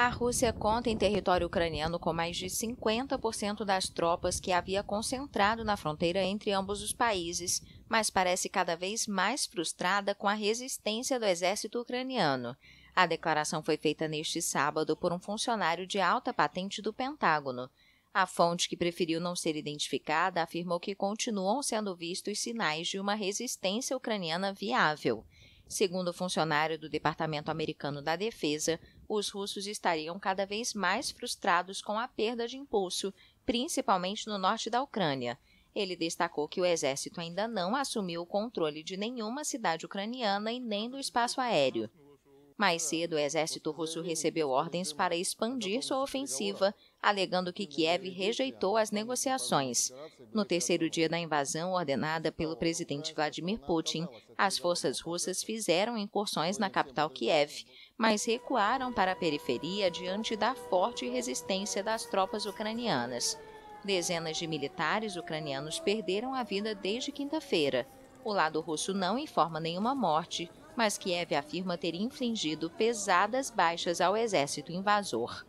A Rússia conta em território ucraniano com mais de 50% das tropas que havia concentrado na fronteira entre ambos os países, mas parece cada vez mais frustrada com a resistência do exército ucraniano. A declaração foi feita neste sábado por um funcionário de alta patente do Pentágono. A fonte que preferiu não ser identificada afirmou que continuam sendo vistos sinais de uma resistência ucraniana viável. Segundo o funcionário do Departamento Americano da Defesa, os russos estariam cada vez mais frustrados com a perda de impulso, principalmente no norte da Ucrânia. Ele destacou que o exército ainda não assumiu o controle de nenhuma cidade ucraniana e nem do espaço aéreo. Mais cedo, o exército russo recebeu ordens para expandir sua ofensiva, alegando que Kiev rejeitou as negociações. No terceiro dia da invasão ordenada pelo presidente Vladimir Putin, as forças russas fizeram incursões na capital Kiev, mas recuaram para a periferia diante da forte resistência das tropas ucranianas. Dezenas de militares ucranianos perderam a vida desde quinta-feira. O lado russo não informa nenhuma morte, mas Kiev afirma ter infligido pesadas baixas ao exército invasor.